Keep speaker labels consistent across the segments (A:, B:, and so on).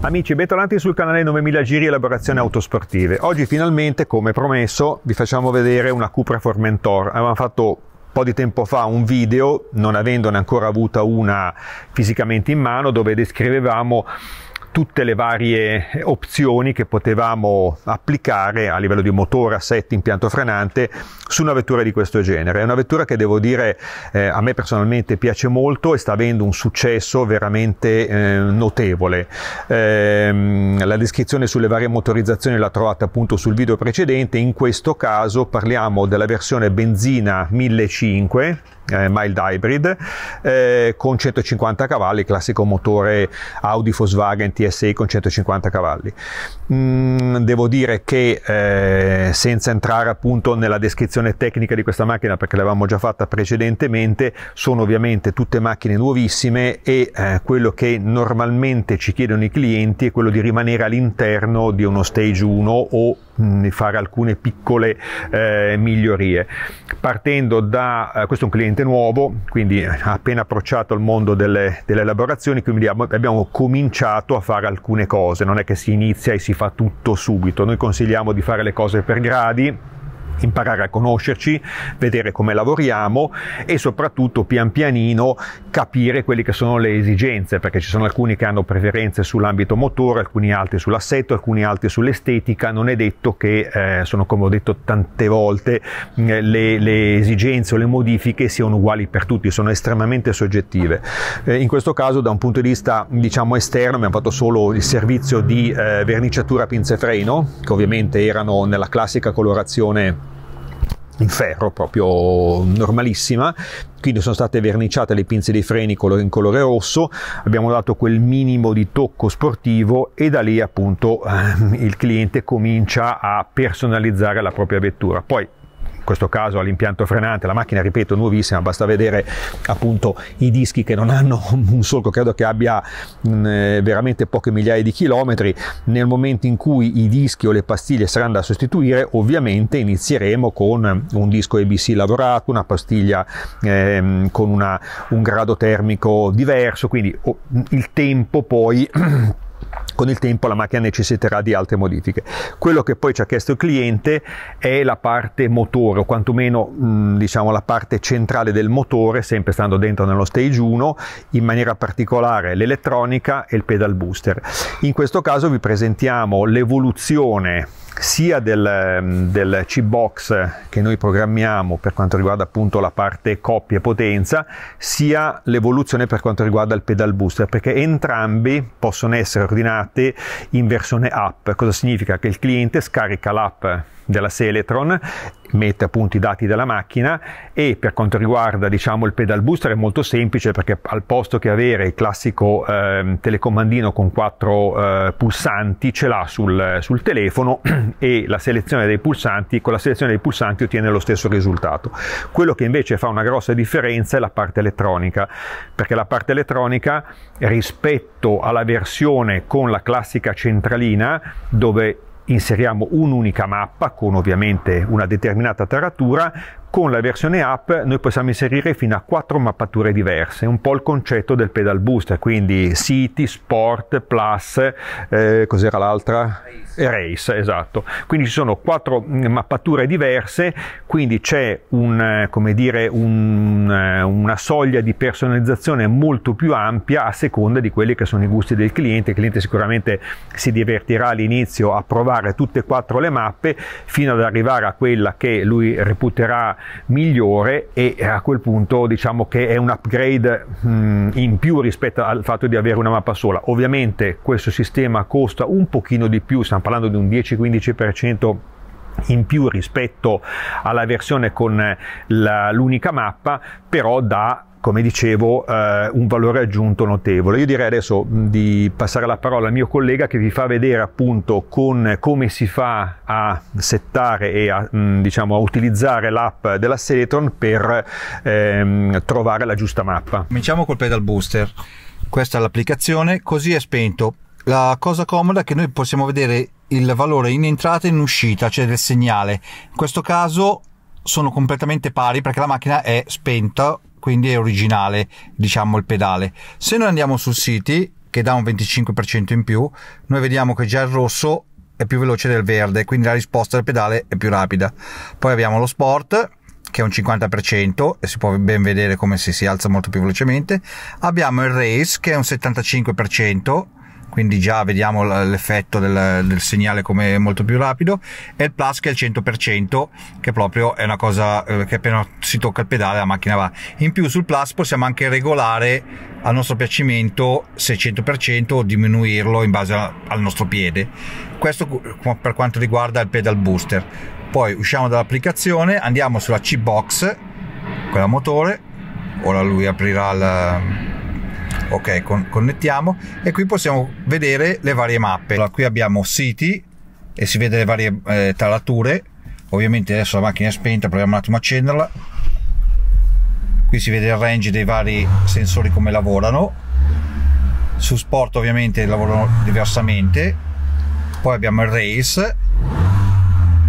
A: Amici, bentornati sul canale 9000 Giri Elaborazioni Autosportive. Oggi finalmente, come promesso, vi facciamo vedere una Cupra Formentor. Avevamo fatto un po' di tempo fa un video, non avendone ancora avuta una fisicamente in mano, dove descrivevamo tutte le varie eh, opzioni che potevamo applicare a livello di motore, assetti, impianto frenante su una vettura di questo genere. È una vettura che devo dire eh, a me personalmente piace molto e sta avendo un successo veramente eh, notevole. Ehm, la descrizione sulle varie motorizzazioni la trovate appunto sul video precedente, in questo caso parliamo della versione benzina 1500 eh, mild hybrid eh, con 150 cavalli, classico motore Audi Volkswagen TSI con 150 cavalli. Mm, devo dire che eh, senza entrare appunto nella descrizione tecnica di questa macchina perché l'avevamo già fatta precedentemente, sono ovviamente tutte macchine nuovissime e eh, quello che normalmente ci chiedono i clienti è quello di rimanere all'interno di uno stage 1 o mh, mm, fare alcune piccole eh, migliorie. Partendo da eh, questo è un cliente completamente nuovo, quindi appena approcciato al mondo delle, delle elaborazioni, quindi abbiamo cominciato a fare alcune cose, non è che si inizia e si fa tutto subito, noi consigliamo di fare le cose per gradi, imparare a conoscerci, vedere come lavoriamo e soprattutto pian pianino capire quelle che sono le esigenze, perché ci sono alcuni che hanno preferenze sull'ambito motore, alcuni altri sull'assetto, alcuni altri sull'estetica, non è detto che eh, sono come ho detto tante volte eh, le, le, esigenze o le modifiche siano uguali per tutti, sono estremamente soggettive. Eh, in questo caso da un punto di vista diciamo esterno abbiamo fatto solo il servizio di eh, verniciatura pinze freno, che ovviamente erano nella classica colorazione in ferro proprio normalissima quindi sono state verniciate le pinze dei freni in colore rosso abbiamo dato quel minimo di tocco sportivo e da lì appunto ehm, il cliente comincia a personalizzare la propria vettura poi questo caso all'impianto frenante, la macchina ripeto nuovissima, basta vedere appunto i dischi che non hanno un solco, credo che abbia mh, mm, eh, veramente poche migliaia di chilometri, nel momento in cui i dischi o le pastiglie saranno da sostituire ovviamente inizieremo con un disco ABC lavorato, una pastiglia eh, con una, un grado termico diverso, quindi oh, il tempo poi con il tempo la macchina necessiterà di altre modifiche. Quello che poi ci ha chiesto il cliente è la parte motore, o quantomeno diciamo la parte centrale del motore, sempre stando dentro nello stage 1, in maniera particolare l'elettronica e il pedal booster. In questo caso vi presentiamo l'evoluzione sia del, ehm, del C-Box che noi programmiamo per quanto riguarda appunto la parte coppia e potenza, sia l'evoluzione per quanto riguarda il pedal booster, perché entrambi possono essere ordinati in versione app. Cosa significa? Che il cliente scarica l'app della Seletron, mette appunto i dati della macchina e per quanto riguarda diciamo il pedal booster è molto semplice perché al posto che avere il classico eh, telecomandino con quattro eh, pulsanti ce l'ha sul, sul, telefono e la selezione dei pulsanti con la selezione dei pulsanti ottiene lo stesso risultato quello che invece fa una grossa differenza è la parte elettronica perché la parte elettronica rispetto alla versione con la classica centralina dove inseriamo un'unica mappa con ovviamente una determinata taratura con la versione app noi possiamo inserire fino a quattro mappature diverse, un po' il concetto del pedal booster, quindi City, Sport, Plus, eh, cos'era l'altra? Race. esatto. Quindi ci sono quattro mm, mappature diverse, quindi c'è un, eh, come dire, un, eh, una soglia di personalizzazione molto più ampia a seconda di quelli che sono i gusti del cliente. Il cliente sicuramente si divertirà all'inizio a provare tutte e quattro le mappe fino ad arrivare a quella che lui reputerà migliore e a quel punto diciamo che è un upgrade mh, mm, in più rispetto al fatto di avere una mappa sola. Ovviamente questo sistema costa un pochino di più, stiamo parlando di un 10-15% in più rispetto alla versione con eh, l'unica mappa, però da come dicevo, eh, un valore aggiunto notevole. Io direi adesso di passare la parola al mio collega che vi fa vedere appunto con, come si fa a settare e a, mh, diciamo, a utilizzare l'app della Seletron per ehm,
B: trovare la giusta mappa. Cominciamo col pedal booster. Questa è l'applicazione, così è spento. La cosa comoda è che noi possiamo vedere il valore in entrata e in uscita, cioè del segnale. In questo caso sono completamente pari perché la macchina è spenta quindi è originale diciamo il pedale se noi andiamo sul City che dà un 25% in più noi vediamo che già il rosso è più veloce del verde quindi la risposta del pedale è più rapida poi abbiamo lo Sport che è un 50% e si può ben vedere come si, si alza molto più velocemente abbiamo il Race che è un 75% quindi già vediamo l'effetto del, del, segnale come molto più rapido e il plus che è il 100% che proprio è una cosa eh, che appena si tocca il pedale la macchina va in più sul plus possiamo anche regolare al nostro piacimento se 100% o diminuirlo in base al nostro piede questo per quanto riguarda il pedal booster poi usciamo dall'applicazione andiamo sulla C-Box quella motore ora lui aprirà la ok con, connettiamo e qui possiamo vedere le varie mappe allora, qui abbiamo city e si vede le varie eh, talature ovviamente adesso la macchina è spenta proviamo un attimo a accenderla qui si vede il range dei vari sensori come lavorano su sport ovviamente lavorano diversamente poi abbiamo il race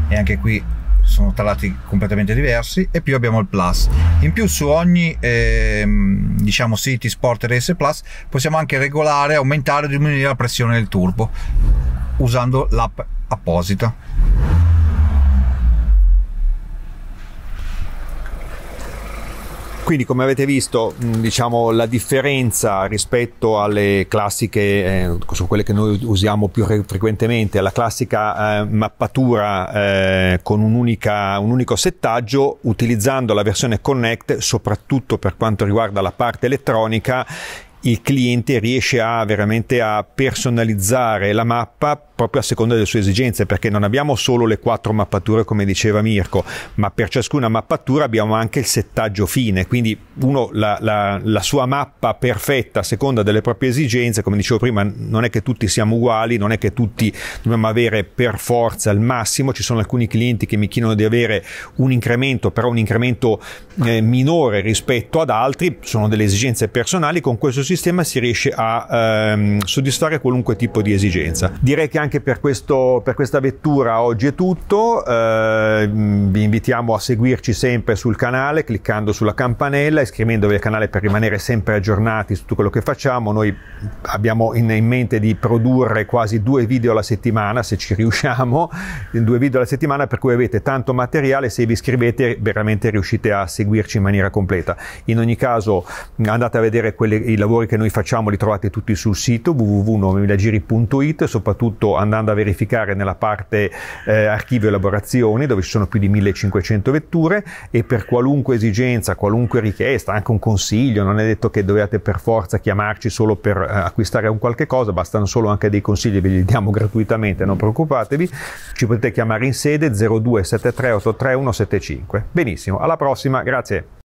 B: e anche qui sono talati completamente diversi e più abbiamo il plus in più su ogni ehm, diciamo City Sport Race Plus possiamo anche regolare aumentare o diminuire la pressione del turbo usando l'app apposita Quindi come
A: avete visto diciamo, la differenza rispetto alle classiche, eh, su quelle che noi usiamo più frequentemente, alla classica eh, mappatura eh, con un, unica, un unico settaggio, utilizzando la versione Connect, soprattutto per quanto riguarda la parte elettronica, il cliente riesce a veramente a personalizzare la mappa proprio a seconda delle sue esigenze perché non abbiamo solo le quattro mappature come diceva Mirko ma per ciascuna mappatura abbiamo anche il settaggio fine quindi uno la, la, la sua mappa perfetta a seconda delle proprie esigenze come dicevo prima non è che tutti siamo uguali non è che tutti dobbiamo avere per forza il massimo ci sono alcuni clienti che mi chiedono di avere un incremento però un incremento eh, minore rispetto ad altri sono delle esigenze personali con questo sistema si riesce a ehm, soddisfare qualunque tipo di esigenza. Direi che anche per, questo, per questa vettura oggi è tutto, eh, vi invitiamo a seguirci sempre sul canale cliccando sulla campanella, iscrivendovi al canale per rimanere sempre aggiornati su tutto quello che facciamo, noi abbiamo in, in mente di produrre quasi due video alla settimana se ci riusciamo, due video alla settimana per cui avete tanto materiale, se vi iscrivete veramente riuscite a seguirci in maniera completa. In ogni caso andate a vedere quelli, i lavori lavori che noi facciamo li trovate tutti sul sito www.nomemilagiri.it soprattutto andando a verificare nella parte eh, archivio e elaborazione dove ci sono più di 1500 vetture e per qualunque esigenza, qualunque richiesta, anche un consiglio, non è detto che dovete per forza chiamarci solo per eh, acquistare un qualche cosa, bastano solo anche dei consigli, ve li diamo gratuitamente, non preoccupatevi, ci potete chiamare in sede 0273 73 831 Benissimo, alla prossima, grazie.